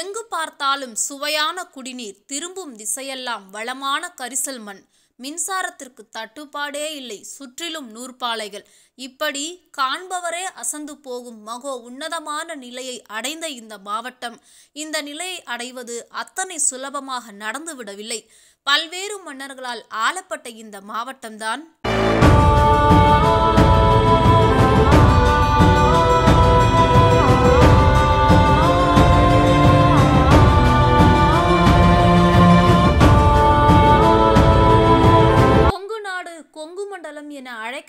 எங்கு பார்த்தாலும் சுவையான குடிநீர் திரும்பும் திசையெல்லாம் வளமான கரிசல் மண் மின்சாரத்திற்கு தட்டுப்பாடே இல்லை சுற்றிலும் நூற்பாலைகள் இப்படி காண்பவரே அசந்து போகும் மகோ உன்னதமான நிலையை அடைந்த இந்த மாவட்டம் இந்த நிலையை அடைவது அத்தனை சுலபமாக நடந்துவிடவில்லை பல்வேறு மன்னர்களால் ஆளப்பட்ட இந்த மாவட்டம்தான்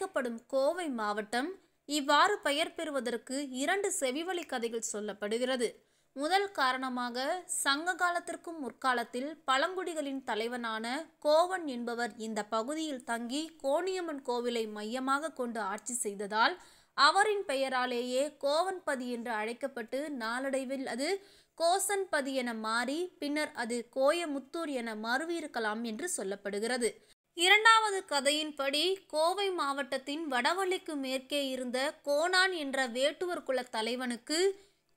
அழைக்கப்படும் கோவை மாவட்டம் இவ்வாறு பெயர் பெறுவதற்கு இரண்டு செவிவழி கதைகள் சொல்லப்படுகிறது முதல் காரணமாக சங்க காலத்திற்கும் முற்காலத்தில் பழங்குடிகளின் தலைவனான கோவன் என்பவர் இந்த பகுதியில் தங்கி கோணியம்மன் கோவிலை மையமாக கொண்டு ஆட்சி செய்ததால் அவரின் பெயராலேயே கோவன்பதி என்று அழைக்கப்பட்டு நாளடைவில் அது கோசன்பதி என மாறி பின்னர் அது கோயமுத்தூர் என மறுவியிருக்கலாம் என்று சொல்லப்படுகிறது இரண்டாவது கதையின்படி கோவை மாவட்டத்தின் வடவள்ளிக்கு மேற்கே இருந்த கோனான் என்ற வேட்டுவர் குல தலைவனுக்கு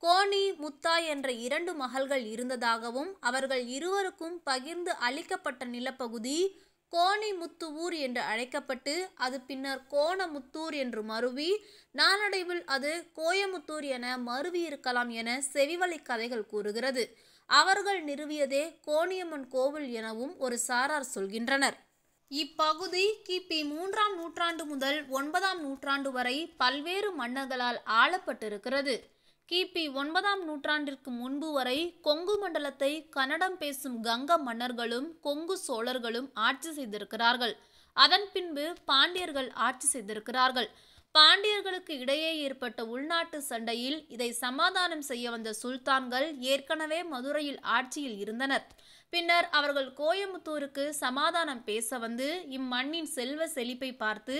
கோணி முத்தா என்ற இரண்டு மகள்கள் இருந்ததாகவும் அவர்கள் இருவருக்கும் பகிர்ந்து அளிக்கப்பட்ட நிலப்பகுதி கோணி முத்துவூர் என்று அழைக்கப்பட்டு அது பின்னர் கோணமுத்தூர் என்று மருவி நாளடைவில் அது கோயமுத்தூர் என மருவி இருக்கலாம் என செவிவழி கதைகள் கூறுகிறது அவர்கள் நிறுவியதே கோணியம்மன் கோவில் எனவும் ஒரு சாரார் சொல்கின்றனர் இப்பகுதி கிபி மூன்றாம் நூற்றாண்டு முதல் ஒன்பதாம் நூற்றாண்டு வரை பல்வேறு மன்னர்களால் ஆளப்பட்டிருக்கிறது கிபி ஒன்பதாம் நூற்றாண்டிற்கு முன்பு வரை கொங்கு மண்டலத்தை கன்னடம் பேசும் கங்க மன்னர்களும் கொங்கு சோழர்களும் ஆட்சி செய்திருக்கிறார்கள் அதன் பின்பு பாண்டியர்கள் ஆட்சி செய்திருக்கிறார்கள் பாண்டியர்களுக்கு இடையே ஏற்பட்ட உள்நாட்டு சண்டையில் இதை சமாதானம் செய்ய வந்த சுல்தான்கள் ஏற்கனவே மதுரையில் ஆட்சியில் இருந்தனர் பின்னர் அவர்கள் கோயம்புத்தூருக்கு சமாதானம் பேச வந்து இம்மண்ணின் செல்வ செழிப்பை பார்த்து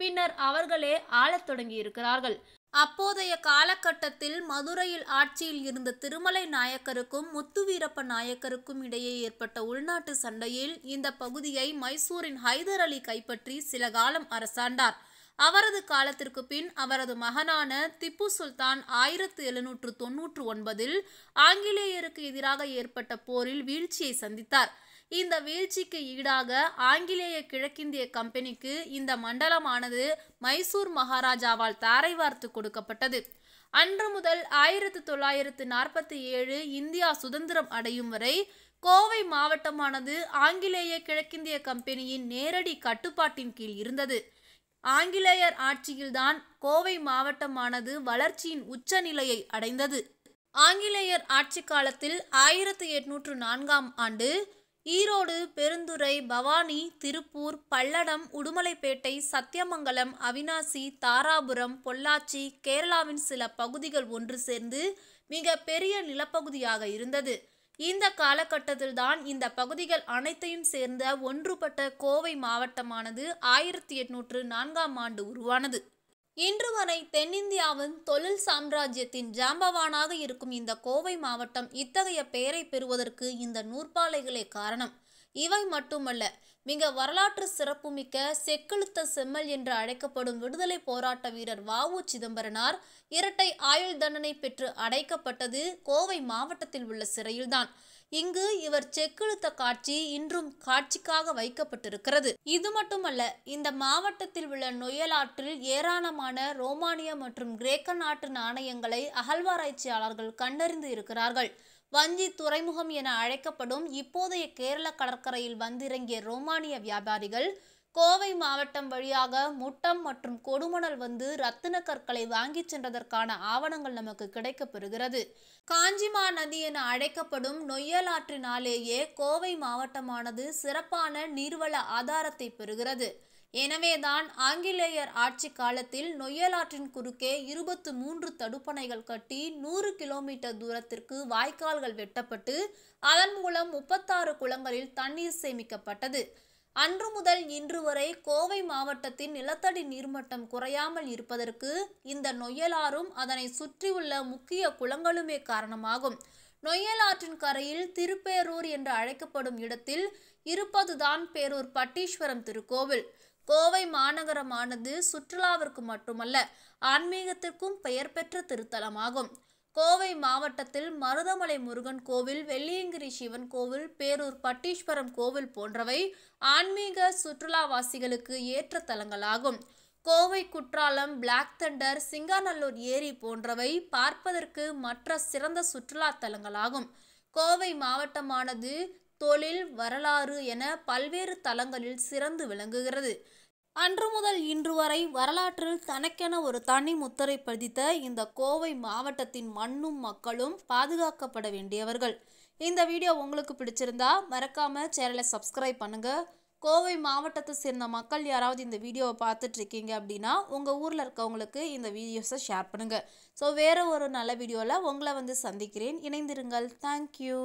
பின்னர் அவர்களே ஆளத் தொடங்கியிருக்கிறார்கள் அப்போதைய காலகட்டத்தில் மதுரையில் ஆட்சியில் இருந்த திருமலை நாயக்கருக்கும் முத்துவீரப்ப நாயக்கருக்கும் இடையே ஏற்பட்ட உள்நாட்டு சண்டையில் இந்த பகுதியை மைசூரின் ஹைதர் அலி கைப்பற்றி சில காலம் அரசாண்டார் அவரது காலத்திற்கு பின் அவரது மகனான திப்பு சுல்தான் ஆயிரத்து எழுநூற்று தொன்னூற்று ஒன்பதில் ஆங்கிலேயருக்கு எதிராக ஏற்பட்ட போரில் வீழ்ச்சியை சந்தித்தார் இந்த வீழ்ச்சிக்கு ஈடாக ஆங்கிலேய கிழக்கிந்திய கம்பெனிக்கு இந்த மண்டலமானது மைசூர் மகாராஜாவால் தாரை வார்த்து கொடுக்கப்பட்டது அன்று முதல் ஆயிரத்து தொள்ளாயிரத்து நாற்பத்தி ஏழு இந்தியா சுதந்திரம் அடையும் வரை கோவை மாவட்டமானது ஆங்கிலேய கிழக்கிந்திய கம்பெனியின் நேரடி கட்டுப்பாட்டின் கீழ் இருந்தது ஆங்கிலேயர் ஆட்சியில்தான் கோவை மாவட்டமானது வளர்ச்சியின் உச்ச நிலையை அடைந்தது ஆங்கிலேயர் ஆட்சி காலத்தில் ஆயிரத்தி எட்நூற்று நான்காம் ஆண்டு ஈரோடு பெருந்துறை பவானி திருப்பூர் பல்லடம் உடுமலைப்பேட்டை சத்தியமங்கலம் அவினாசி தாராபுரம் பொள்ளாச்சி கேரளாவின் சில பகுதிகள் ஒன்று சேர்ந்து மிக பெரிய நிலப்பகுதியாக இருந்தது இந்த காலகட்டத்தில்தான் இந்த பகுதிகள் அனைத்தையும் சேர்ந்த ஒன்றுபட்ட கோவை மாவட்டமானது ஆயிரத்தி எட்நூற்று நான்காம் ஆண்டு உருவானது இன்று வரை தென்னிந்தியாவின் தொழில் சாம்ராஜ்யத்தின் ஜாம்பவானாக இருக்கும் இந்த கோவை மாவட்டம் இத்தகைய பெயரை பெறுவதற்கு இந்த நூற்பாலைகளே காரணம் இவை மட்டுமல்ல மிக வரலாற்று சிறப்புமிக்க செக்கெழுத்த செம்மல் என்று அழைக்கப்படும் விடுதலை போராட்ட வீரர் வாவு சிதம்பரனார் இரட்டை ஆயுள் தண்டனை பெற்று அடைக்கப்பட்டது கோவை மாவட்டத்தில் உள்ள சிறையில்தான் இங்கு இவர் செக்கெழுத்த காட்சி இன்றும் காட்சிக்காக வைக்கப்பட்டிருக்கிறது இது மட்டுமல்ல இந்த மாவட்டத்தில் உள்ள நொயலாற்றில் ஏராளமான ரோமானிய மற்றும் கிரேக்க நாட்டு நாணயங்களை அகழ்வாராய்ச்சியாளர்கள் கண்டறிந்து இருக்கிறார்கள் வஞ்சி துறைமுகம் என அழைக்கப்படும் இப்போதைய கேரள கடற்கரையில் வந்திறங்கிய ரோமானிய வியாபாரிகள் கோவை மாவட்டம் வழியாக முட்டம் மற்றும் கொடுமணல் வந்து ரத்தின கற்களை வாங்கி சென்றதற்கான ஆவணங்கள் நமக்கு கிடைக்கப்பெறுகிறது காஞ்சிமா நதி என அழைக்கப்படும் நொய்யலாற்றினாலேயே கோவை மாவட்டமானது சிறப்பான நீர்வள ஆதாரத்தை பெறுகிறது எனவேதான் ஆங்கிலேயர் ஆட்சி காலத்தில் நொய்யலாற்றின் குறுக்கே இருபத்து மூன்று தடுப்பணைகள் கட்டி நூறு கிலோமீட்டர் தூரத்திற்கு வாய்க்கால்கள் வெட்டப்பட்டு அதன் மூலம் முப்பத்தாறு குளங்களில் தண்ணீர் சேமிக்கப்பட்டது அன்று முதல் இன்று வரை கோவை மாவட்டத்தின் நிலத்தடி நீர்மட்டம் குறையாமல் இருப்பதற்கு இந்த நொய்யலாறும் அதனை சுற்றியுள்ள முக்கிய குளங்களுமே காரணமாகும் நொய்யலாற்றின் கரையில் திருப்பேரூர் என்று அழைக்கப்படும் இடத்தில் இருப்பதுதான் பேரூர் பட்டீஸ்வரம் திருக்கோவில் கோவை மாநகரமானது சுற்றுலாவிற்கு மட்டுமல்ல ஆன்மீகத்திற்கும் பெயர் பெற்ற திருத்தலமாகும் கோவை மாவட்டத்தில் மருதமலை முருகன் கோவில் வெள்ளியங்கிரி சிவன் கோவில் பேரூர் பட்டீஸ்வரம் கோவில் போன்றவை ஆன்மீக சுற்றுலாவாசிகளுக்கு ஏற்ற தலங்களாகும் கோவை குற்றாலம் பிளாக் தண்டர் சிங்காநல்லூர் ஏரி போன்றவை பார்ப்பதற்கு மற்ற சிறந்த சுற்றுலா தலங்களாகும் கோவை மாவட்டமானது தொழில் வரலாறு என பல்வேறு தலங்களில் சிறந்து விளங்குகிறது அன்று முதல் இன்று வரை வரலாற்றில் தனக்கென ஒரு தனி முத்திரை பதித்த இந்த கோவை மாவட்டத்தின் மண்ணும் மக்களும் பாதுகாக்கப்பட வேண்டியவர்கள் இந்த வீடியோ உங்களுக்கு பிடிச்சிருந்தா மறக்காம சேனலை சப்ஸ்கிரைப் பண்ணுங்க கோவை மாவட்டத்தை சேர்ந்த மக்கள் யாராவது இந்த வீடியோவை பார்த்துட்டு இருக்கீங்க அப்படின்னா உங்கள் ஊரில் இருக்கவங்களுக்கு இந்த வீடியோஸை ஷேர் பண்ணுங்கள் ஸோ வேறு ஒரு நல்ல வீடியோவில் உங்களை வந்து சந்திக்கிறேன் இணைந்திருங்கள் தேங்க்யூ